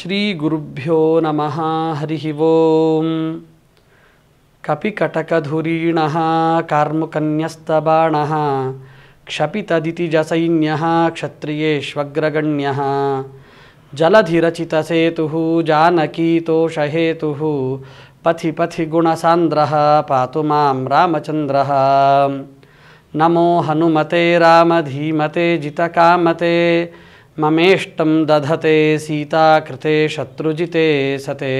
श्रीगुरुभ्यो नमः हरिः ओं कपिकटकधुरीणः कार्मुकन्यस्तबाणः क्षपितदितिजसैन्यः क्षत्रियेष्वग्रगण्यः जलधिरचितसेतुः जानकीतोषहेतुः पथि पथि गुणसांद्र पाचंद्र नमो हनुमते राम धीमते जितकामते ममेष्टं दधते सीताकृते शत्रुजिते सते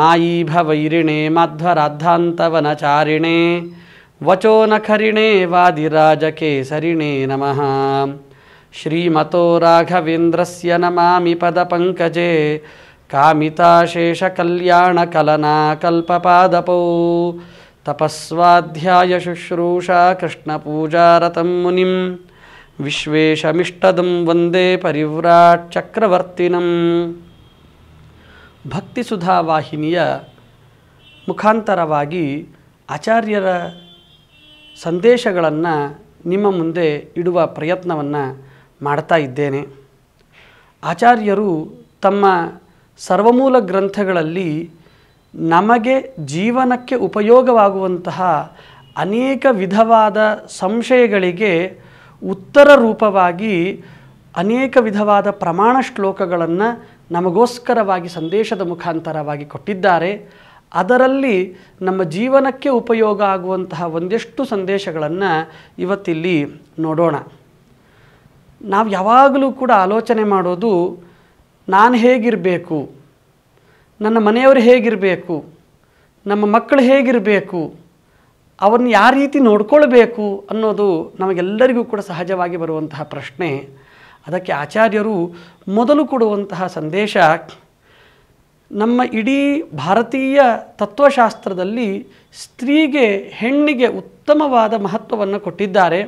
मायीभवैरिणे मध्वराद्धान्तवनचारिणे नखरिणे वादिराजकेसरिणे नमः श्रीमतो राघवेन्द्रस्य नमामि पदपङ्कजे कामिताशेषकल्याणकलनाकल्पपादपौ तपःस्वाध्यायशुश्रूषा कृष्णपूजारतं मुनिम् ವಿಶ್ವೇಶಮಿಷ್ಟದಂ ವಂದೇ ಪರಿವ್ರಾಟ್ ಚಕ್ರವರ್ತಿನಂ ಭಕ್ತಿಸುಧಾ ವಾಹಿನಿಯ ಮುಖಾಂತರವಾಗಿ ಆಚಾರ್ಯರ ಸಂದೇಶಗಳನ್ನು ನಿಮ್ಮ ಮುಂದೆ ಇಡುವ ಪ್ರಯತ್ನವನ್ನು ಮಾಡ್ತಾ ಇದ್ದೇನೆ ಆಚಾರ್ಯರು ತಮ್ಮ ಸರ್ವಮೂಲ ಗ್ರಂಥಗಳಲ್ಲಿ ನಮಗೆ ಜೀವನಕ್ಕೆ ಉಪಯೋಗವಾಗುವಂತಹ ಅನೇಕ ವಿಧವಾದ ಸಂಶಯಗಳಿಗೆ ಉತ್ತರ ರೂಪವಾಗಿ ಅನೇಕ ವಿಧವಾದ ಪ್ರಮಾಣ ಶ್ಲೋಕಗಳನ್ನು ನಮಗೋಸ್ಕರವಾಗಿ ಸಂದೇಶದ ಮುಖಾಂತರವಾಗಿ ಕೊಟ್ಟಿದ್ದಾರೆ ಅದರಲ್ಲಿ ನಮ್ಮ ಜೀವನಕ್ಕೆ ಉಪಯೋಗ ಆಗುವಂತಹ ಒಂದೆಷ್ಟು ಸಂದೇಶಗಳನ್ನು ಇವತ್ತಿಲ್ಲಿ ನೋಡೋಣ ನಾವು ಯಾವಾಗಲೂ ಕೂಡ ಆಲೋಚನೆ ಮಾಡೋದು ನಾನು ಹೇಗಿರಬೇಕು ನನ್ನ ಮನೆಯವರು ಹೇಗಿರಬೇಕು ನಮ್ಮ ಮಕ್ಕಳು ಹೇಗಿರಬೇಕು ಅವನ್ನು ಯಾವ ರೀತಿ ನೋಡ್ಕೊಳ್ಬೇಕು ಅನ್ನೋದು ನಮಗೆಲ್ಲರಿಗೂ ಕೂಡ ಸಹಜವಾಗಿ ಬರುವಂತಹ ಪ್ರಶ್ನೆ ಅದಕ್ಕೆ ಆಚಾರ್ಯರು ಮೊದಲು ಕೊಡುವಂತಹ ಸಂದೇಶ ನಮ್ಮ ಇಡೀ ಭಾರತೀಯ ತತ್ವಶಾಸ್ತ್ರದಲ್ಲಿ ಸ್ತ್ರೀಗೆ ಹೆಣ್ಣಿಗೆ ಉತ್ತಮವಾದ ಮಹತ್ವವನ್ನು ಕೊಟ್ಟಿದ್ದಾರೆ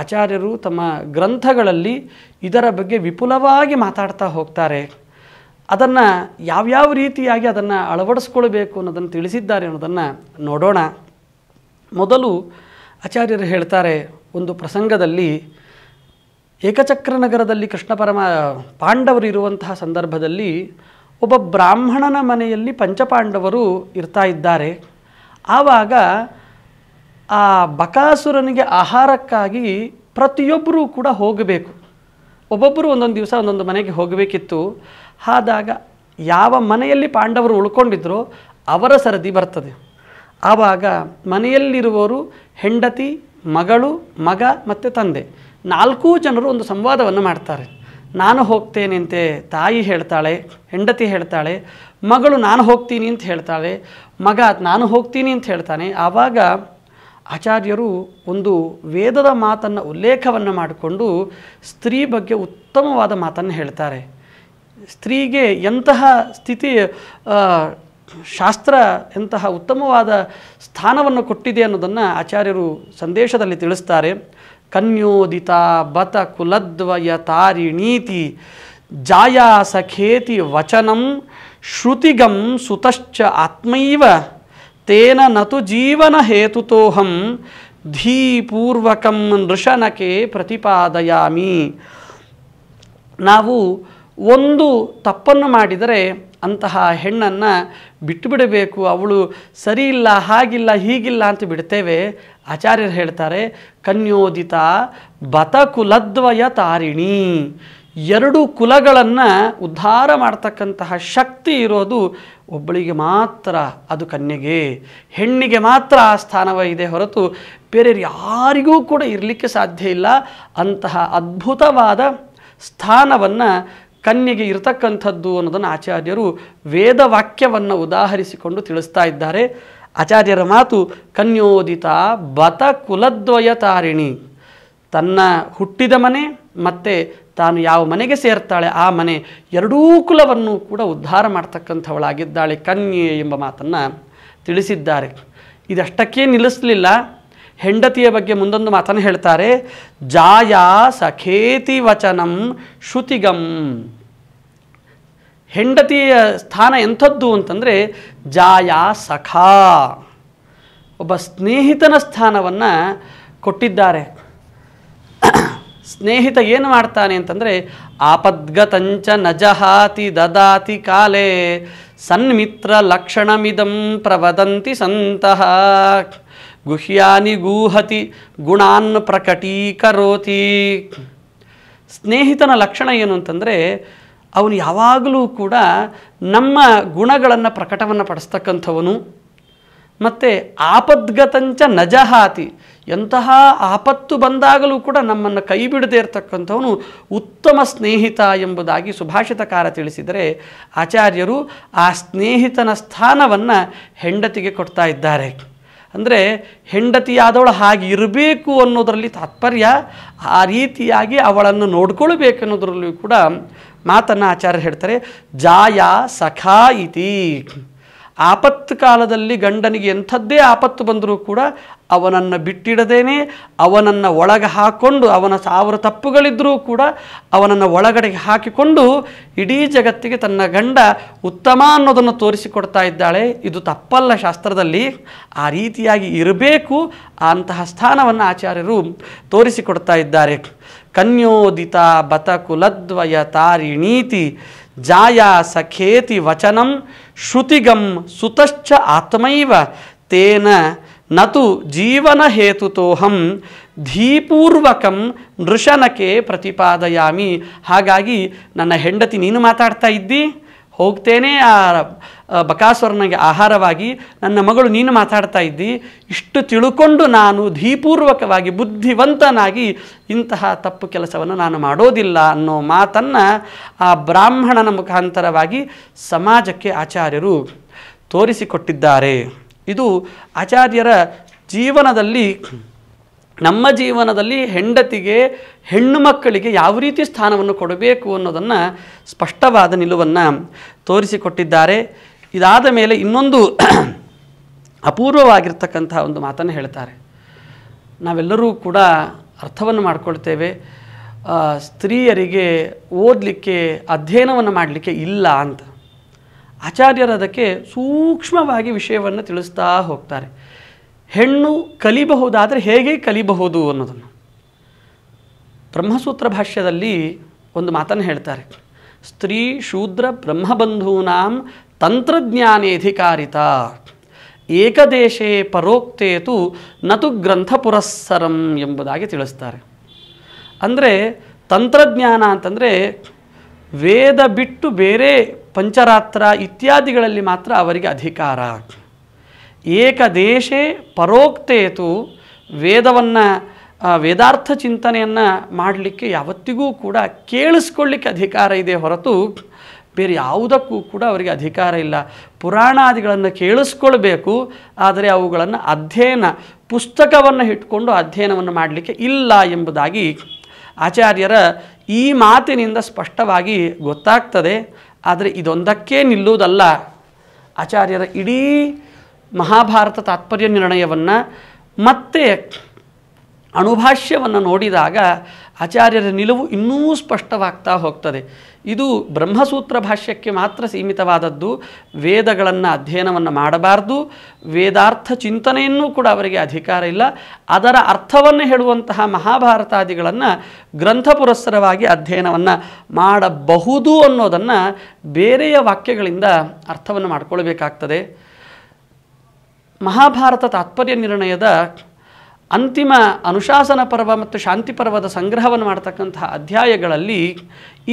ಆಚಾರ್ಯರು ತಮ್ಮ ಗ್ರಂಥಗಳಲ್ಲಿ ಇದರ ಬಗ್ಗೆ ವಿಪುಲವಾಗಿ ಮಾತಾಡ್ತಾ ಹೋಗ್ತಾರೆ ಅದನ್ನು ಯಾವ್ಯಾವ ರೀತಿಯಾಗಿ ಅದನ್ನು ಅಳವಡಿಸ್ಕೊಳ್ಬೇಕು ಅನ್ನೋದನ್ನು ತಿಳಿಸಿದ್ದಾರೆ ಅನ್ನೋದನ್ನು ನೋಡೋಣ ಮೊದಲು ಆಚಾರ್ಯರು ಹೇಳ್ತಾರೆ ಒಂದು ಪ್ರಸಂಗದಲ್ಲಿ ಏಕಚಕ್ರ ನಗರದಲ್ಲಿ ಕೃಷ್ಣ ಪರಮ ಪಾಂಡವರು ಇರುವಂತಹ ಸಂದರ್ಭದಲ್ಲಿ ಒಬ್ಬ ಬ್ರಾಹ್ಮಣನ ಮನೆಯಲ್ಲಿ ಪಂಚಪಾಂಡವರು ಇರ್ತಾ ಇದ್ದಾರೆ ಆವಾಗ ಆ ಬಕಾಸುರನಿಗೆ ಆಹಾರಕ್ಕಾಗಿ ಪ್ರತಿಯೊಬ್ಬರೂ ಕೂಡ ಹೋಗಬೇಕು ಒಬ್ಬೊಬ್ಬರು ಒಂದೊಂದು ದಿವಸ ಒಂದೊಂದು ಮನೆಗೆ ಹೋಗಬೇಕಿತ್ತು ಆದಾಗ ಯಾವ ಮನೆಯಲ್ಲಿ ಪಾಂಡವರು ಉಳ್ಕೊಂಡಿದ್ರೋ ಅವರ ಸರದಿ ಬರ್ತದೆ ಆವಾಗ ಮನೆಯಲ್ಲಿರುವವರು ಹೆಂಡತಿ ಮಗಳು ಮಗ ಮತ್ತು ತಂದೆ ನಾಲ್ಕೂ ಜನರು ಒಂದು ಸಂವಾದವನ್ನು ಮಾಡ್ತಾರೆ ನಾನು ಹೋಗ್ತೇನೆ ಅಂತೆ ತಾಯಿ ಹೇಳ್ತಾಳೆ ಹೆಂಡತಿ ಹೇಳ್ತಾಳೆ ಮಗಳು ನಾನು ಹೋಗ್ತೀನಿ ಅಂತ ಹೇಳ್ತಾಳೆ ಮಗ ನಾನು ಹೋಗ್ತೀನಿ ಅಂತ ಹೇಳ್ತಾನೆ ಆವಾಗ ಆಚಾರ್ಯರು ಒಂದು ವೇದದ ಮಾತನ್ನು ಉಲ್ಲೇಖವನ್ನು ಮಾಡಿಕೊಂಡು ಸ್ತ್ರೀ ಬಗ್ಗೆ ಉತ್ತಮವಾದ ಮಾತನ್ನು ಹೇಳ್ತಾರೆ ಸ್ತ್ರೀಗೆ ಎಂತಹ ಸ್ಥಿತಿ ಶಾಸ್ತ್ರ ಎಂತಹ ಉತ್ತಮವಾದ ಸ್ಥಾನವನ್ನು ಕೊಟ್ಟಿದೆ ಅನ್ನೋದನ್ನು ಆಚಾರ್ಯರು ಸಂದೇಶದಲ್ಲಿ ತಿಳಿಸ್ತಾರೆ ಕನ್ಯೋದಿತ ಬತ ಕುಲದ್ವಯ ತಾರಿಣೀತಿ ಜಾಯಾ ಸಖೇತಿ ವಚನಂ ಶ್ರುತಿಗಂ ಸುತಶ್ಚ ಆತ್ಮೈವ ತೇನ ನತು ಜೀವನ ಹೇತುತೋಹಂ ಧೀಪೂರ್ವಕಂ ನೃಷನಕೆ ಪ್ರತಿಪಾದಯಾಮಿ ನಾವು ಒಂದು ತಪ್ಪನ್ನು ಮಾಡಿದರೆ ಅಂತಹ ಹೆಣ್ಣನ್ನು ಬಿಟ್ಟುಬಿಡಬೇಕು ಅವಳು ಸರಿ ಇಲ್ಲ ಹಾಗಿಲ್ಲ ಹೀಗಿಲ್ಲ ಅಂತ ಬಿಡ್ತೇವೆ ಆಚಾರ್ಯರು ಹೇಳ್ತಾರೆ ಕನ್ಯೋದಿತ ಬತಕುಲದ್ವಯ ತಾರಿಣಿ ಎರಡು ಕುಲಗಳನ್ನು ಉದ್ಧಾರ ಮಾಡ್ತಕ್ಕಂತಹ ಶಕ್ತಿ ಇರೋದು ಒಬ್ಬಳಿಗೆ ಮಾತ್ರ ಅದು ಕನ್ಯೆಗೆ ಹೆಣ್ಣಿಗೆ ಮಾತ್ರ ಆ ಸ್ಥಾನವ ಇದೆ ಹೊರತು ಬೇರೆ ಯಾರಿಗೂ ಕೂಡ ಇರಲಿಕ್ಕೆ ಸಾಧ್ಯ ಇಲ್ಲ ಅಂತಹ ಅದ್ಭುತವಾದ ಸ್ಥಾನವನ್ನು ಕನ್ಯೆಗೆ ಇರತಕ್ಕಂಥದ್ದು ಅನ್ನೋದನ್ನು ಆಚಾರ್ಯರು ವೇದವಾಕ್ಯವನ್ನು ಉದಾಹರಿಸಿಕೊಂಡು ತಿಳಿಸ್ತಾ ಇದ್ದಾರೆ ಆಚಾರ್ಯರ ಮಾತು ಕನ್ಯೋದಿತ ಬತ ಕುಲದ್ವಯ ತಾರಿಣಿ ತನ್ನ ಹುಟ್ಟಿದ ಮನೆ ಮತ್ತು ತಾನು ಯಾವ ಮನೆಗೆ ಸೇರ್ತಾಳೆ ಆ ಮನೆ ಎರಡೂ ಕುಲವನ್ನು ಕೂಡ ಉದ್ಧಾರ ಮಾಡ್ತಕ್ಕಂಥವಳಾಗಿದ್ದಾಳೆ ಕನ್ಯೆ ಎಂಬ ಮಾತನ್ನು ತಿಳಿಸಿದ್ದಾರೆ ಇದಷ್ಟಕ್ಕೇ ನಿಲ್ಲಿಸಲಿಲ್ಲ ಹೆಂಡತಿಯ ಬಗ್ಗೆ ಮುಂದೊಂದು ಮಾತನ್ನು ಹೇಳ್ತಾರೆ ಜಾಯಾ ಸಖೇತಿ ವಚನಂ ಶ್ರುತಿಗಂ ಹೆಂಡತಿಯ ಸ್ಥಾನ ಎಂಥದ್ದು ಅಂತಂದರೆ ಜಾಯಾ ಸಖಾ ಒಬ್ಬ ಸ್ನೇಹಿತನ ಸ್ಥಾನವನ್ನು ಕೊಟ್ಟಿದ್ದಾರೆ ಸ್ನೇಹಿತ ಏನು ಮಾಡ್ತಾನೆ ಅಂತಂದರೆ ಆಪದ್ಗತಂಚ ನಜಹಾತಿ ದದಾತಿ ಕಾಲೇ ಸನ್ಮಿತ್ರ ಲಕ್ಷಣಮಿದಂ ಪ್ರವದಂತಿ ಸಂತಹ ಗುಹ್ಯಾನಿ ಗೂಹತಿ ಗುಣಾನ್ ಪ್ರಕಟೀಕರೋತಿ ಸ್ನೇಹಿತನ ಲಕ್ಷಣ ಏನು ಅಂತಂದರೆ ಅವನು ಯಾವಾಗಲೂ ಕೂಡ ನಮ್ಮ ಗುಣಗಳನ್ನು ಪ್ರಕಟವನ್ನು ಪಡಿಸ್ತಕ್ಕಂಥವನು ಮತ್ತು ಆಪದ್ಗತಂಚ ನಜಹಾತಿ ಎಂತಹ ಆಪತ್ತು ಬಂದಾಗಲೂ ಕೂಡ ನಮ್ಮನ್ನು ಕೈ ಬಿಡದೇ ಇರತಕ್ಕಂಥವನು ಉತ್ತಮ ಸ್ನೇಹಿತ ಎಂಬುದಾಗಿ ಸುಭಾಷಿತಕಾರ ತಿಳಿಸಿದರೆ ಆಚಾರ್ಯರು ಆ ಸ್ನೇಹಿತನ ಸ್ಥಾನವನ್ನು ಹೆಂಡತಿಗೆ ಕೊಡ್ತಾ ಇದ್ದಾರೆ ಅಂದರೆ ಹೆಂಡತಿಯಾದವಳು ಹಾಗೆ ಇರಬೇಕು ಅನ್ನೋದರಲ್ಲಿ ತಾತ್ಪರ್ಯ ಆ ರೀತಿಯಾಗಿ ಅವಳನ್ನು ನೋಡ್ಕೊಳ್ಬೇಕನ್ನೋದ್ರಲ್ಲೂ ಕೂಡ ಮಾತನ್ನು ಆಚಾರ್ಯರು ಹೇಳ್ತಾರೆ ಜಾಯ ಸಖಾ ಇತಿ ಆಪತ್ತು ಕಾಲದಲ್ಲಿ ಗಂಡನಿಗೆ ಎಂಥದ್ದೇ ಆಪತ್ತು ಬಂದರೂ ಕೂಡ ಅವನನ್ನು ಬಿಟ್ಟಿಡದೇನೆ ಅವನನ್ನು ಒಳಗೆ ಹಾಕ್ಕೊಂಡು ಅವನ ಸಾವಿರ ತಪ್ಪುಗಳಿದ್ದರೂ ಕೂಡ ಅವನನ್ನು ಒಳಗಡೆ ಹಾಕಿಕೊಂಡು ಇಡೀ ಜಗತ್ತಿಗೆ ತನ್ನ ಗಂಡ ಉತ್ತಮ ಅನ್ನೋದನ್ನು ತೋರಿಸಿಕೊಡ್ತಾ ಇದ್ದಾಳೆ ಇದು ತಪ್ಪಲ್ಲ ಶಾಸ್ತ್ರದಲ್ಲಿ ಆ ರೀತಿಯಾಗಿ ಇರಬೇಕು ಅಂತಹ ಸ್ಥಾನವನ್ನು ಆಚಾರ್ಯರು ತೋರಿಸಿಕೊಡ್ತಾ ಇದ್ದಾರೆ ಕನ್ಯೋದಿತ ಬತಕುಲದ್ವಯ ತಾರಿಣೀತಿ ಜಾಯ ಸಖೇತಿ ವಚನಂ ಶ್ರುತಿಗಂ ಸುತಶ್ಚ ಆತ್ಮೈವ ತೇನ ನತು ಜೀವನ ಹೇತುತೋಹಂ ಧೀಪೂರ್ವಕಂ ನೃಶನಕ್ಕೆ ಪ್ರತಿಪಾದಯಾಮಿ ಹಾಗಾಗಿ ನನ್ನ ಹೆಂಡತಿ ನೀನು ಮಾತಾಡ್ತಾ ಇದ್ದಿ ಹೋಗ್ತೇನೆ ಆ ಬಕಾಸುರನಿಗೆ ಆಹಾರವಾಗಿ ನನ್ನ ಮಗಳು ನೀನು ಮಾತಾಡ್ತಾ ಇದ್ದಿ ಇಷ್ಟು ತಿಳ್ಕೊಂಡು ನಾನು ಧೀಪೂರ್ವಕವಾಗಿ ಬುದ್ಧಿವಂತನಾಗಿ ಇಂತಹ ತಪ್ಪು ಕೆಲಸವನ್ನು ನಾನು ಮಾಡೋದಿಲ್ಲ ಅನ್ನೋ ಮಾತನ್ನು ಆ ಬ್ರಾಹ್ಮಣನ ಮುಖಾಂತರವಾಗಿ ಸಮಾಜಕ್ಕೆ ಆಚಾರ್ಯರು ತೋರಿಸಿಕೊಟ್ಟಿದ್ದಾರೆ ಇದು ಆಚಾರ್ಯರ ಜೀವನದಲ್ಲಿ ನಮ್ಮ ಜೀವನದಲ್ಲಿ ಹೆಂಡತಿಗೆ ಹೆಣ್ಣು ಮಕ್ಕಳಿಗೆ ಯಾವ ರೀತಿ ಸ್ಥಾನವನ್ನು ಕೊಡಬೇಕು ಅನ್ನೋದನ್ನು ಸ್ಪಷ್ಟವಾದ ನಿಲುವನ್ನು ತೋರಿಸಿಕೊಟ್ಟಿದ್ದಾರೆ ಇದಾದ ಮೇಲೆ ಇನ್ನೊಂದು ಅಪೂರ್ವವಾಗಿರ್ತಕ್ಕಂಥ ಒಂದು ಮಾತನ್ನು ಹೇಳ್ತಾರೆ ನಾವೆಲ್ಲರೂ ಕೂಡ ಅರ್ಥವನ್ನು ಮಾಡಿಕೊಳ್ತೇವೆ ಸ್ತ್ರೀಯರಿಗೆ ಓದಲಿಕ್ಕೆ ಅಧ್ಯಯನವನ್ನು ಮಾಡಲಿಕ್ಕೆ ಇಲ್ಲ ಅಂತ ಆಚಾರ್ಯರು ಅದಕ್ಕೆ ಸೂಕ್ಷ್ಮವಾಗಿ ವಿಷಯವನ್ನು ತಿಳಿಸ್ತಾ ಹೋಗ್ತಾರೆ ಹೆಣ್ಣು ಕಲಿಬಹುದಾದರೆ ಹೇಗೆ ಕಲಿಬಹುದು ಅನ್ನೋದನ್ನು ಬ್ರಹ್ಮಸೂತ್ರ ಭಾಷ್ಯದಲ್ಲಿ ಒಂದು ಮಾತನ್ನು ಹೇಳ್ತಾರೆ ಸ್ತ್ರೀ ಶೂದ್ರ ಬ್ರಹ್ಮಬಂಧೂನಾಂ ತಂತ್ರಜ್ಞಾನೇಧಿಕಾರಿತ ಏಕದೇಶೇ ಪರೋಕ್ತೇತು ನತು ಗ್ರಂಥ ಪುರಸ್ಸರಂ ಎಂಬುದಾಗಿ ತಿಳಿಸ್ತಾರೆ ಅಂದರೆ ತಂತ್ರಜ್ಞಾನ ಅಂತಂದರೆ ವೇದ ಬಿಟ್ಟು ಬೇರೆ ಪಂಚರಾತ್ರ ಇತ್ಯಾದಿಗಳಲ್ಲಿ ಮಾತ್ರ ಅವರಿಗೆ ಅಧಿಕಾರ ಏಕದೇಶೇ ಪರೋಕ್ತೇತು ವೇದವನ್ನು ವೇದಾರ್ಥ ಚಿಂತನೆಯನ್ನು ಮಾಡಲಿಕ್ಕೆ ಯಾವತ್ತಿಗೂ ಕೂಡ ಕೇಳಿಸ್ಕೊಳ್ಳಿಕ್ಕೆ ಅಧಿಕಾರ ಇದೆ ಹೊರತು ಬೇರೆ ಯಾವುದಕ್ಕೂ ಕೂಡ ಅವರಿಗೆ ಅಧಿಕಾರ ಇಲ್ಲ ಪುರಾಣಾದಿಗಳನ್ನು ಕೇಳಿಸ್ಕೊಳ್ಬೇಕು ಆದರೆ ಅವುಗಳನ್ನು ಅಧ್ಯಯನ ಪುಸ್ತಕವನ್ನು ಇಟ್ಕೊಂಡು ಅಧ್ಯಯನವನ್ನು ಮಾಡಲಿಕ್ಕೆ ಇಲ್ಲ ಎಂಬುದಾಗಿ ಆಚಾರ್ಯರ ಈ ಮಾತಿನಿಂದ ಸ್ಪಷ್ಟವಾಗಿ ಗೊತ್ತಾಗ್ತದೆ ಆದರೆ ಇದೊಂದಕ್ಕೇ ನಿಲ್ಲುವುದಲ್ಲ ಆಚಾರ್ಯರ ಇಡೀ ಮಹಾಭಾರತ ತಾತ್ಪರ್ಯ ನಿರ್ಣಯವನ್ನು ಮತ್ತೆ ಅಣುಭಾಷ್ಯವನ್ನು ನೋಡಿದಾಗ ಆಚಾರ್ಯರ ನಿಲುವು ಇನ್ನೂ ಸ್ಪಷ್ಟವಾಗ್ತಾ ಹೋಗ್ತದೆ ಇದು ಬ್ರಹ್ಮಸೂತ್ರ ಭಾಷ್ಯಕ್ಕೆ ಮಾತ್ರ ಸೀಮಿತವಾದದ್ದು ವೇದಗಳನ್ನು ಅಧ್ಯಯನವನ್ನು ಮಾಡಬಾರ್ದು ವೇದಾರ್ಥ ಚಿಂತನೆಯನ್ನೂ ಕೂಡ ಅವರಿಗೆ ಅಧಿಕಾರ ಇಲ್ಲ ಅದರ ಅರ್ಥವನ್ನು ಹೇಳುವಂತಹ ಮಹಾಭಾರತಾದಿಗಳನ್ನು ಗ್ರಂಥ ಪುರಸ್ಸರವಾಗಿ ಅಧ್ಯಯನವನ್ನು ಮಾಡಬಹುದು ಅನ್ನೋದನ್ನು ಬೇರೆಯ ವಾಕ್ಯಗಳಿಂದ ಅರ್ಥವನ್ನು ಮಾಡಿಕೊಳ್ಬೇಕಾಗ್ತದೆ ಮಹಾಭಾರತ ತಾತ್ಪರ್ಯ ನಿರ್ಣಯದ ಅಂತಿಮ ಅನುಶಾಸನ ಪರ್ವ ಮತ್ತು ಶಾಂತಿ ಪರ್ವದ ಸಂಗ್ರಹವನ್ನು ಮಾಡತಕ್ಕಂತಹ ಅಧ್ಯಾಯಗಳಲ್ಲಿ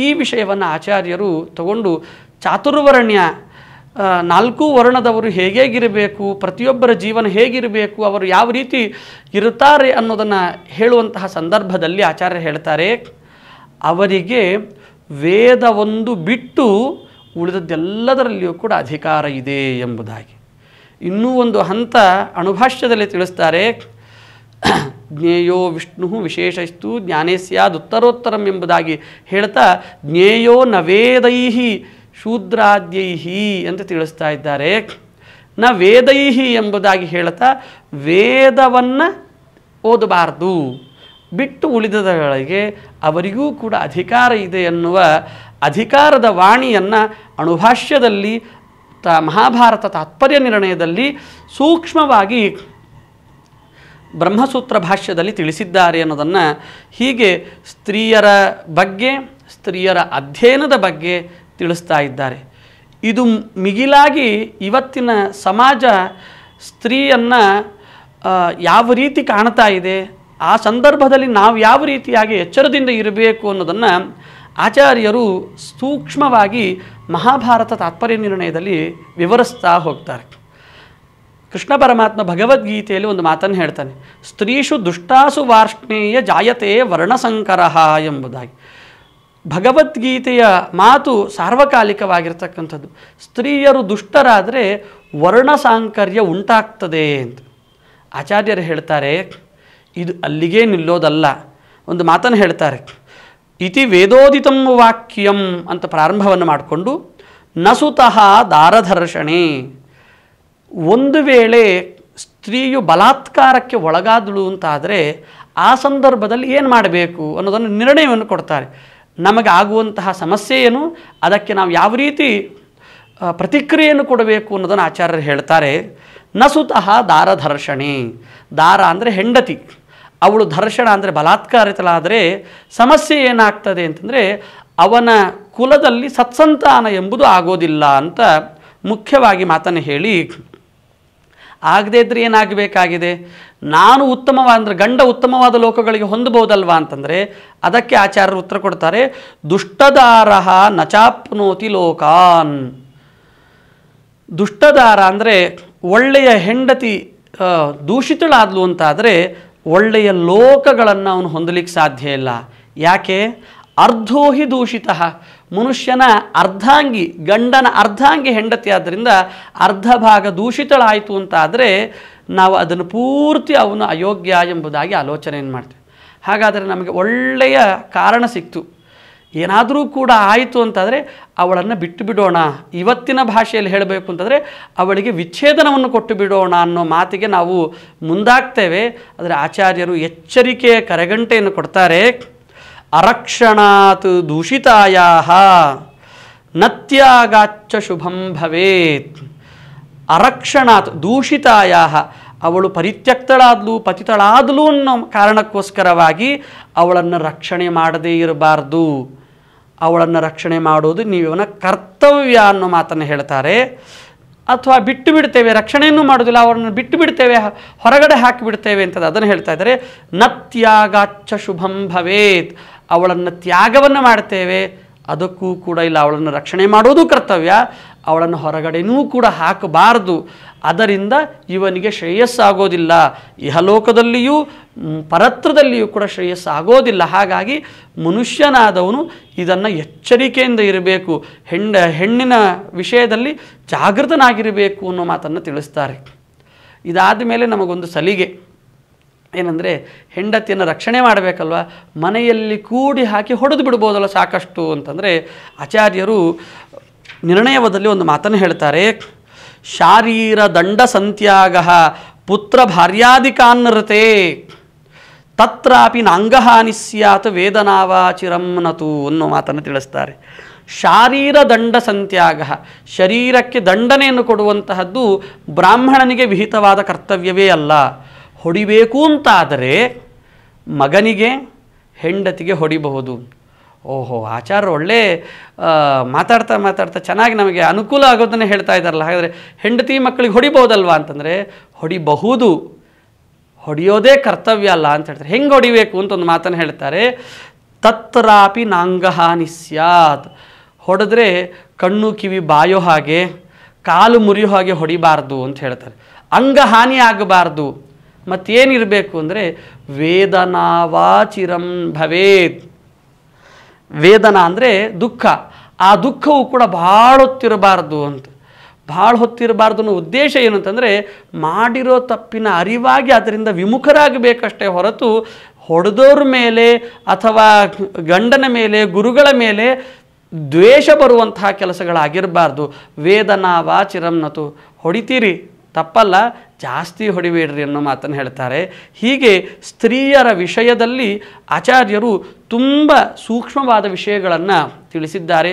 ಈ ವಿಷಯವನ್ನು ಆಚಾರ್ಯರು ತಗೊಂಡು ಚಾತುರ್ವರ್ಣ್ಯ ನಾಲ್ಕೂ ವರ್ಣದವರು ಹೇಗೇಗಿರಬೇಕು ಪ್ರತಿಯೊಬ್ಬರ ಜೀವನ ಹೇಗಿರಬೇಕು ಅವರು ಯಾವ ರೀತಿ ಇರುತ್ತಾರೆ ಅನ್ನೋದನ್ನು ಹೇಳುವಂತಹ ಸಂದರ್ಭದಲ್ಲಿ ಆಚಾರ್ಯ ಹೇಳ್ತಾರೆ ಅವರಿಗೆ ವೇದವೊಂದು ಬಿಟ್ಟು ಉಳಿದದ್ದೆಲ್ಲದರಲ್ಲಿಯೂ ಕೂಡ ಅಧಿಕಾರ ಇದೆ ಎಂಬುದಾಗಿ ಇನ್ನೂ ಒಂದು ಹಂತ ಅಣುಭಾಷ್ಯದಲ್ಲಿ ತಿಳಿಸ್ತಾರೆ ಜ್ಞೇಯೋ ವಿಷ್ಣು ವಿಶೇಷಸ್ತು ಜ್ಞಾನೇ ಸ್ಯಾದ್ ಉತ್ತರೋತ್ತರಂ ಎಂಬುದಾಗಿ ಹೇಳ್ತಾ ಜ್ಞೇಯೋ ನವೇದೈಹಿ ಶೂದ್ರಾದ್ಯೈಹಿ ಅಂತ ತಿಳಿಸ್ತಾ ಇದ್ದಾರೆ ನ ವೇದೈಹಿ ಎಂಬುದಾಗಿ ಹೇಳ್ತಾ ವೇದವನ್ನು ಓದಬಾರ್ದು ಬಿಟ್ಟು ಉಳಿದದಗಳಿಗೆ ಅವರಿಗೂ ಕೂಡ ಅಧಿಕಾರ ಇದೆ ಎನ್ನುವ ಅಧಿಕಾರದ ವಾಣಿಯನ್ನು ಅಣುಭಾಷ್ಯದಲ್ಲಿ ಮಹಾಭಾರತ ತಾತ್ಪರ್ಯ ನಿರ್ಣಯದಲ್ಲಿ ಸೂಕ್ಷ್ಮವಾಗಿ ಬ್ರಹ್ಮಸೂತ್ರ ಭಾಷ್ಯದಲ್ಲಿ ತಿಳಿಸಿದ್ದಾರೆ ಅನ್ನೋದನ್ನು ಹೀಗೆ ಸ್ತ್ರೀಯರ ಬಗ್ಗೆ ಸ್ತ್ರೀಯರ ಅಧ್ಯಯನದ ಬಗ್ಗೆ ತಿಳಿಸ್ತಾ ಇದ್ದಾರೆ ಇದು ಮಿಗಿಲಾಗಿ ಇವತ್ತಿನ ಸಮಾಜ ಸ್ತ್ರೀಯನ್ನು ಯಾವ ರೀತಿ ಕಾಣ್ತಾ ಇದೆ ಆ ಸಂದರ್ಭದಲ್ಲಿ ನಾವು ಯಾವ ರೀತಿಯಾಗಿ ಎಚ್ಚರದಿಂದ ಇರಬೇಕು ಅನ್ನೋದನ್ನು ಆಚಾರ್ಯರು ಸೂಕ್ಷ್ಮವಾಗಿ ಮಹಾಭಾರತ ತಾತ್ಪರ್ಯ ನಿರ್ಣಯದಲ್ಲಿ ವಿವರಿಸ್ತಾ ಹೋಗ್ತಾರೆ ಕೃಷ್ಣ ಪರಮಾತ್ಮ ಭಗವದ್ಗೀತೆಯಲ್ಲಿ ಒಂದು ಮಾತನ್ನು ಹೇಳ್ತಾನೆ ಸ್ತ್ರೀಷು ದುಷ್ಟಾಸು ವಾರ್ಷ್ಣೇಯ ಜಾಯತೆ ವರ್ಣಸಂಕರ ಎಂಬುದಾಗಿ ಭಗವದ್ಗೀತೆಯ ಮಾತು ಸಾರ್ವಕಾಲಿಕವಾಗಿರ್ತಕ್ಕಂಥದ್ದು ಸ್ತ್ರೀಯರು ದುಷ್ಟರಾದರೆ ವರ್ಣಸಾಂಕರ್ಯ ಉಂಟಾಗ್ತದೆ ಅಂತ ಆಚಾರ್ಯರು ಹೇಳ್ತಾರೆ ಇದು ಅಲ್ಲಿಗೇ ನಿಲ್ಲೋದಲ್ಲ ಒಂದು ಮಾತನ್ನು ಹೇಳ್ತಾರೆ ಇತಿ ವೇದೋದಿತಂ ವಾಕ್ಯಂ ಅಂತ ಪ್ರಾರಂಭವನ್ನು ಮಾಡಿಕೊಂಡು ನಸುತಃ ದಾರಧರ್ಷಣೆ ಒಂದು ವೇಳೆ ಸ್ತ್ರೀಯು ಬಲಾತ್ಕಾರಕ್ಕೆ ಒಳಗಾದಳು ಅಂತಾದರೆ ಆ ಸಂದರ್ಭದಲ್ಲಿ ಏನು ಮಾಡಬೇಕು ಅನ್ನೋದನ್ನು ನಿರ್ಣಯವನ್ನು ಕೊಡ್ತಾರೆ ನಮಗೆ ಆಗುವಂತಹ ಸಮಸ್ಯೆ ಏನು ಅದಕ್ಕೆ ನಾವು ಯಾವ ರೀತಿ ಪ್ರತಿಕ್ರಿಯೆಯನ್ನು ಕೊಡಬೇಕು ಅನ್ನೋದನ್ನು ಆಚಾರ್ಯರು ಹೇಳ್ತಾರೆ ನಸುತಃ ದಾರಧರ್ಷಣೆ ದಾರ ಅಂದರೆ ಹೆಂಡತಿ ಅವಳು ಧರ್ಷಣ ಅಂದರೆ ಬಲಾತ್ಕಾರಿತಳಾದರೆ ಸಮಸ್ಯೆ ಏನಾಗ್ತದೆ ಅಂತಂದರೆ ಅವನ ಕುಲದಲ್ಲಿ ಸತ್ಸಂತಾನ ಎಂಬುದು ಆಗೋದಿಲ್ಲ ಅಂತ ಮುಖ್ಯವಾಗಿ ಮಾತನ್ನು ಹೇಳಿ ಆಗದೇ ಇದ್ರೆ ಏನಾಗಬೇಕಾಗಿದೆ ನಾನು ಉತ್ತಮವಾದರೆ ಗಂಡ ಉತ್ತಮವಾದ ಲೋಕಗಳಿಗೆ ಹೊಂದಬಹುದಲ್ವಾ ಅಂತಂದರೆ ಅದಕ್ಕೆ ಆಚಾರ್ಯರು ಉತ್ತರ ಕೊಡ್ತಾರೆ ದುಷ್ಟದಾರಹ ನಚಾಪ್ನೋತಿ ಲೋಕಾನ್ ದುಷ್ಟದಾರ ಅಂದರೆ ಒಳ್ಳೆಯ ಹೆಂಡತಿ ದೂಷಿತಳಾದಲು ಅಂತಾದರೆ ಒಳ್ಳೆಯ ಲೋಕಗಳನ್ನು ಅವನು ಹೊಂದಲಿಕ್ಕೆ ಸಾಧ್ಯ ಇಲ್ಲ ಯಾಕೆ ಅರ್ಧೋಹಿ ದೂಷಿತ ಮನುಷ್ಯನ ಅರ್ಧಾಂಗಿ ಗಂಡನ ಅರ್ಧಾಂಗಿ ಹೆಂಡತಿ ಆದ್ದರಿಂದ ಅರ್ಧ ಭಾಗ ದೂಷಿತಳಾಯಿತು ಅಂತಾದರೆ ನಾವು ಅದನ್ನು ಪೂರ್ತಿ ಅವನು ಅಯೋಗ್ಯ ಎಂಬುದಾಗಿ ಆಲೋಚನೆಯನ್ನು ಮಾಡ್ತೀವಿ ಹಾಗಾದರೆ ನಮಗೆ ಒಳ್ಳೆಯ ಕಾರಣ ಸಿಕ್ತು ಏನಾದರೂ ಕೂಡ ಆಯಿತು ಅಂತಾದರೆ ಅವಳನ್ನು ಬಿಟ್ಟು ಬಿಡೋಣ ಇವತ್ತಿನ ಭಾಷೆಯಲ್ಲಿ ಹೇಳಬೇಕು ಅಂತಂದರೆ ಅವಳಿಗೆ ವಿಚ್ಛೇದನವನ್ನು ಕೊಟ್ಟು ಬಿಡೋಣ ಅನ್ನೋ ಮಾತಿಗೆ ನಾವು ಮುಂದಾಗ್ತೇವೆ ಆದರೆ ಆಚಾರ್ಯರು ಎಚ್ಚರಿಕೆಯ ಕರೆಗಂಟೆಯನ್ನು ಕೊಡ್ತಾರೆ ಅರಕ್ಷಣಾತ್ ದೂಷಿತಾಯ ನತ್ಯಾಗಾಚ್ಚ ಶುಭಂ ಭವೇತ್ ಅರಕ್ಷಣಾತ್ ದೂಷಿತಾಯ ಅವಳು ಪರಿತ್ಯಕ್ತಳಾದ್ಲು ಪತಿತಳಾದ್ಲು ಅನ್ನೋ ಕಾರಣಕ್ಕೋಸ್ಕರವಾಗಿ ಅವಳನ್ನು ರಕ್ಷಣೆ ಮಾಡದೇ ಇರಬಾರ್ದು ಅವಳನ್ನು ರಕ್ಷಣೆ ಮಾಡುವುದು ನೀವಿವನ ಕರ್ತವ್ಯ ಅನ್ನೋ ಮಾತನ್ನು ಹೇಳ್ತಾರೆ ಅಥವಾ ಬಿಟ್ಟು ಬಿಡ್ತೇವೆ ರಕ್ಷಣೆಯನ್ನು ಮಾಡೋದಿಲ್ಲ ಅವಳನ್ನು ಬಿಟ್ಟು ಬಿಡ್ತೇವೆ ಹೊರಗಡೆ ಹಾಕಿಬಿಡ್ತೇವೆ ಅಂತದ್ದು ಅದನ್ನು ಹೇಳ್ತಾ ಇದ್ದಾರೆ ನ ತ್ಯಾಗಾಚ್ಛ ಶುಭಂ ಭವೇತ್ ಅವಳನ್ನು ತ್ಯಾಗವನ್ನು ಮಾಡ್ತೇವೆ ಅದಕ್ಕೂ ಕೂಡ ಇಲ್ಲ ಅವಳನ್ನು ರಕ್ಷಣೆ ಮಾಡೋದು ಕರ್ತವ್ಯ ಅವಳನ್ನು ಹೊರಗಡೆನೂ ಕೂಡ ಹಾಕಬಾರದು ಅದರಿಂದ ಇವನಿಗೆ ಶ್ರೇಯಸ್ಸಾಗೋದಿಲ್ಲ ಇಹಲೋಕದಲ್ಲಿಯೂ ಪರತ್ರದಲ್ಲಿಯೂ ಕೂಡ ಶ್ರೇಯಸ್ಸಾಗೋದಿಲ್ಲ ಹಾಗಾಗಿ ಮನುಷ್ಯನಾದವನು ಇದನ್ನು ಎಚ್ಚರಿಕೆಯಿಂದ ಇರಬೇಕು ಹೆಂಡ ಹೆಣ್ಣಿನ ವಿಷಯದಲ್ಲಿ ಜಾಗೃತನಾಗಿರಬೇಕು ಅನ್ನೋ ಮಾತನ್ನು ತಿಳಿಸ್ತಾರೆ ಇದಾದ ಮೇಲೆ ನಮಗೊಂದು ಸಲಿಗೆ ಏನಂದರೆ ಹೆಂಡತಿಯನ್ನು ರಕ್ಷಣೆ ಮಾಡಬೇಕಲ್ವ ಮನೆಯಲ್ಲಿ ಕೂಡಿ ಹಾಕಿ ಹೊಡೆದು ಬಿಡ್ಬೋದಲ್ಲ ಸಾಕಷ್ಟು ಅಂತಂದರೆ ಆಚಾರ್ಯರು ನಿರ್ಣಯವದಲ್ಲಿ ಒಂದು ಮಾತನ್ನು ಹೇಳ್ತಾರೆ ಶಾರೀರ ದಂಡ ಸಂತ್ಯಾಗ ಪುತ್ರ ಭಾರ್ಯಾಧಿಕಾನ್ನೃತೆ ತತ್ರಾಪಿ ನಾಂಗಹಾನಿ ಸ್ಯಾತ್ ಚಿರಂನತು ಅನ್ನೋ ಮಾತನ್ನು ತಿಳಿಸ್ತಾರೆ ಶಾರೀರ ದಂಡ ಸಂತ್ಯಾಗ ಶರೀರಕ್ಕೆ ದಂಡನೆಯನ್ನು ಕೊಡುವಂತಹದ್ದು ಬ್ರಾಹ್ಮಣನಿಗೆ ವಿಹಿತವಾದ ಕರ್ತವ್ಯವೇ ಅಲ್ಲ ಹೊಡಿಬೇಕು ಅಂತಾದರೆ ಮಗನಿಗೆ ಹೆಂಡತಿಗೆ ಹೊಡಿಬಹುದು ಓಹೋ ಆಚಾರ್ಯ ಒಳ್ಳೆ ಮಾತಾಡ್ತಾ ಮಾತಾಡ್ತಾ ಚೆನ್ನಾಗಿ ನಮಗೆ ಅನುಕೂಲ ಆಗೋದನ್ನೇ ಹೇಳ್ತಾ ಇದ್ದಾರಲ್ಲ ಹಾಗಾದರೆ ಹೆಂಡತಿ ಮಕ್ಕಳಿಗೆ ಹೊಡಿಬೋದಲ್ವ ಅಂತಂದರೆ ಹೊಡಿಬಹುದು ಹೊಡೆಯೋದೇ ಕರ್ತವ್ಯ ಅಲ್ಲ ಅಂತ ಹೇಳ್ತಾರೆ ಹೆಂಗೆ ಹೊಡಿಬೇಕು ಅಂತ ಒಂದು ಮಾತನ್ನು ಹೇಳ್ತಾರೆ ತತ್ರಾಪಿ ನಾಂಗಹಾನಿ ಸ್ಯಾತ್ ಹೊಡೆದ್ರೆ ಕಣ್ಣು ಕಿವಿ ಬಾಯೋ ಹಾಗೆ ಕಾಲು ಮುರಿಯೋ ಹಾಗೆ ಹೊಡಿಬಾರ್ದು ಅಂತ ಹೇಳ್ತಾರೆ ಅಂಗಹಾನಿ ಆಗಬಾರ್ದು ಮತ್ತೇನಿರಬೇಕು ಅಂದರೆ ವೇದನಾವಾಚಿರಂ ಚಿರಂ ಭವೇತ್ ವೇದನ ಅಂದರೆ ದುಃಖ ಆ ದುಃಖವು ಕೂಡ ಭಾಳ ಹೊತ್ತಿರಬಾರ್ದು ಅಂತ ಭಾಳ ಹೊತ್ತಿರಬಾರ್ದು ಅನ್ನೋ ಉದ್ದೇಶ ಏನು ಮಾಡಿರೋ ತಪ್ಪಿನ ಅರಿವಾಗಿ ಅದರಿಂದ ವಿಮುಖರಾಗಬೇಕಷ್ಟೇ ಹೊರತು ಹೊಡೆದೋರ ಮೇಲೆ ಅಥವಾ ಗಂಡನ ಮೇಲೆ ಗುರುಗಳ ಮೇಲೆ ದ್ವೇಷ ಬರುವಂತಹ ಕೆಲಸಗಳಾಗಿರಬಾರ್ದು ವೇದನಾ ಚಿರಂನತು ಹೊಡಿತೀರಿ ತಪ್ಪಲ್ಲ ಜಾಸ್ತಿ ಹೊಡಿಬೇಡ್ರಿ ಅನ್ನೋ ಮಾತನ್ನು ಹೇಳ್ತಾರೆ ಹೀಗೆ ಸ್ತ್ರೀಯರ ವಿಷಯದಲ್ಲಿ ಆಚಾರ್ಯರು ತುಂಬ ಸೂಕ್ಷ್ಮವಾದ ವಿಷಯಗಳನ್ನು ತಿಳಿಸಿದ್ದಾರೆ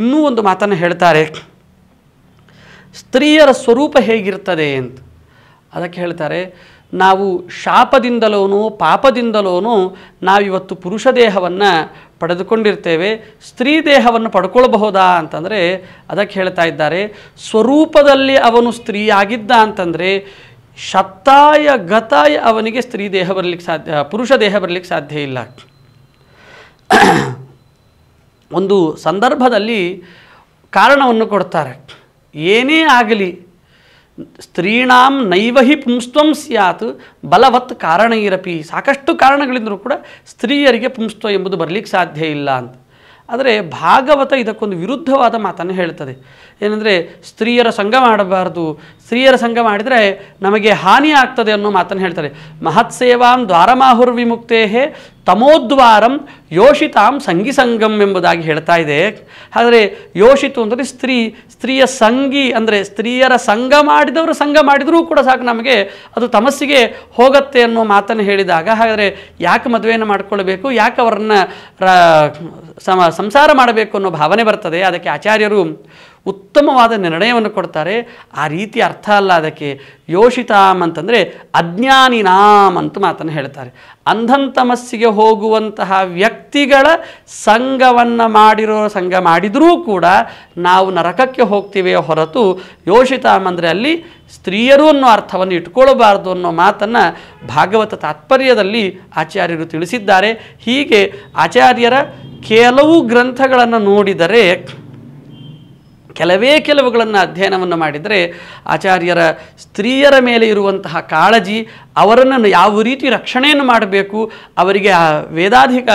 ಇನ್ನೂ ಒಂದು ಮಾತನ್ನು ಹೇಳ್ತಾರೆ ಸ್ತ್ರೀಯರ ಸ್ವರೂಪ ಹೇಗಿರ್ತದೆ ಅಂತ ಅದಕ್ಕೆ ಹೇಳ್ತಾರೆ ನಾವು ಶಾಪದಿಂದಲೋನೋ ಪಾಪದಿಂದಲೋನೋ ನಾವಿವತ್ತು ಪುರುಷ ದೇಹವನ್ನು ಪಡೆದುಕೊಂಡಿರ್ತೇವೆ ಸ್ತ್ರೀ ದೇಹವನ್ನು ಪಡ್ಕೊಳ್ಬಹುದಾ ಅಂತಂದರೆ ಅದಕ್ಕೆ ಹೇಳ್ತಾ ಇದ್ದಾರೆ ಸ್ವರೂಪದಲ್ಲಿ ಅವನು ಸ್ತ್ರೀಯಾಗಿದ್ದ ಅಂತಂದರೆ ಶತ್ತಾಯ ಗತಾಯ ಅವನಿಗೆ ಸ್ತ್ರೀ ದೇಹ ಬರಲಿಕ್ಕೆ ಸಾಧ್ಯ ಪುರುಷ ದೇಹ ಬರಲಿಕ್ಕೆ ಸಾಧ್ಯ ಇಲ್ಲ ಒಂದು ಸಂದರ್ಭದಲ್ಲಿ ಕಾರಣವನ್ನು ಕೊಡ್ತಾರೆ ಏನೇ ಆಗಲಿ ಸ್ತ್ರೀಣಾಂ ನೈವಹಿ ಪುಂಸ್ತ್ವಂ ಸ್ಯಾತ್ ಬಲವತ್ ಕಾರಣ ಇರಪಿ ಸಾಕಷ್ಟು ಕಾರಣಗಳಿಂದರೂ ಕೂಡ ಸ್ತ್ರೀಯರಿಗೆ ಪುಂಸ್ತ್ವ ಎಂಬುದು ಬರಲಿಕ್ಕೆ ಸಾಧ್ಯ ಇಲ್ಲ ಅಂತ ಆದರೆ ಭಾಗವತ ಇದಕ್ಕೊಂದು ವಿರುದ್ಧವಾದ ಮಾತನ್ನು ಹೇಳ್ತದೆ ಏನಂದರೆ ಸ್ತ್ರೀಯರ ಸಂಘ ಮಾಡಬಾರ್ದು ಸ್ತ್ರೀಯರ ಸಂಘ ಮಾಡಿದರೆ ನಮಗೆ ಹಾನಿ ಆಗ್ತದೆ ಅನ್ನೋ ಮಾತನ್ನು ಹೇಳ್ತಾರೆ ಮಹತ್ಸೇವಾಂ ದ್ವಾರಮಾಹುರ್ವಿಮುಕ್ತೇ ತಮೋದ್ವಾರಂ ಯೋಷಿತಾಂ ಸಂಗಿ ಸಂಗಮ್ ಎಂಬುದಾಗಿ ಹೇಳ್ತಾ ಇದೆ ಆದರೆ ಯೋಷಿತು ಅಂದರೆ ಸ್ತ್ರೀ ಸ್ತ್ರೀಯ ಸಂಗಿ ಅಂದರೆ ಸ್ತ್ರೀಯರ ಸಂಘ ಮಾಡಿದವರು ಸಂಘ ಮಾಡಿದರೂ ಕೂಡ ಸಾಕು ನಮಗೆ ಅದು ತಮಸ್ಸಿಗೆ ಹೋಗುತ್ತೆ ಅನ್ನೋ ಮಾತನ್ನು ಹೇಳಿದಾಗ ಹಾಗಾದರೆ ಯಾಕೆ ಮದುವೆಯನ್ನು ಮಾಡಿಕೊಳ್ಬೇಕು ಯಾಕೆ ಅವರನ್ನು ಸಂಸಾರ ಮಾಡಬೇಕು ಅನ್ನೋ ಭಾವನೆ ಬರ್ತದೆ ಅದಕ್ಕೆ ಆಚಾರ್ಯರು ಉತ್ತಮವಾದ ನಿರ್ಣಯವನ್ನು ಕೊಡ್ತಾರೆ ಆ ರೀತಿ ಅರ್ಥ ಅಲ್ಲ ಅದಕ್ಕೆ ಯೋಷಿತಾಮ್ ಅಂತಂದರೆ ಅಜ್ಞಾನಿ ನಾಮ್ ಅಂತ ಮಾತನ್ನು ಹೇಳ್ತಾರೆ ಅಂಧಂತಮಸ್ಸಿಗೆ ತಮಸ್ಸಿಗೆ ಹೋಗುವಂತಹ ವ್ಯಕ್ತಿಗಳ ಸಂಘವನ್ನು ಮಾಡಿರೋ ಸಂಘ ಮಾಡಿದರೂ ಕೂಡ ನಾವು ನರಕಕ್ಕೆ ಹೋಗ್ತೀವಿ ಹೊರತು ಯೋಷಿತಾಮ್ ಅಂದರೆ ಅಲ್ಲಿ ಸ್ತ್ರೀಯರು ಅನ್ನೋ ಅರ್ಥವನ್ನು ಇಟ್ಕೊಳ್ಬಾರ್ದು ಅನ್ನೋ ಮಾತನ್ನು ಭಾಗವತ ತಾತ್ಪರ್ಯದಲ್ಲಿ ಆಚಾರ್ಯರು ತಿಳಿಸಿದ್ದಾರೆ ಹೀಗೆ ಆಚಾರ್ಯರ ಕೆಲವು ಗ್ರಂಥಗಳನ್ನು ನೋಡಿದರೆ ಕೆಲವೇ ಕೆಲವುಗಳನ್ನು ಅಧ್ಯಯನವನ್ನು ಮಾಡಿದರೆ ಆಚಾರ್ಯರ ಸ್ತ್ರೀಯರ ಮೇಲೆ ಇರುವಂತಹ ಕಾಳಜಿ ಅವರನ್ನು ಯಾವ ರೀತಿ ರಕ್ಷಣೆಯನ್ನು ಮಾಡಬೇಕು ಅವರಿಗೆ ವೇದಾಧಿಕ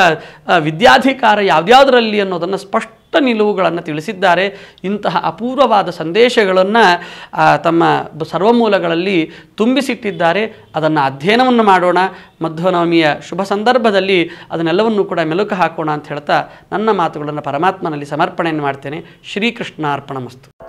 ವಿದ್ಯಾಧಿಕಾರ ಯಾವುದ್ಯಾವುದರಲ್ಲಿ ಅನ್ನೋದನ್ನು ಸ್ಪಷ್ಟ ಸ್ಪಷ್ಟ ನಿಲುವುಗಳನ್ನು ತಿಳಿಸಿದ್ದಾರೆ ಇಂತಹ ಅಪೂರ್ವವಾದ ಸಂದೇಶಗಳನ್ನು ತಮ್ಮ ಸರ್ವಮೂಲಗಳಲ್ಲಿ ತುಂಬಿಸಿಟ್ಟಿದ್ದಾರೆ ಅದನ್ನು ಅಧ್ಯಯನವನ್ನು ಮಾಡೋಣ ಮಧ್ವನವಮಿಯ ಶುಭ ಸಂದರ್ಭದಲ್ಲಿ ಅದನ್ನೆಲ್ಲವನ್ನು ಕೂಡ ಮೆಲುಕು ಹಾಕೋಣ ಅಂತ ಹೇಳ್ತಾ ನನ್ನ ಮಾತುಗಳನ್ನು ಪರಮಾತ್ಮನಲ್ಲಿ ಸಮರ್ಪಣೆಯನ್ನು ಮಾಡ್ತೇನೆ ಶ್ರೀಕೃಷ್ಣಾರ್ಪಣ ಮಸ್ತು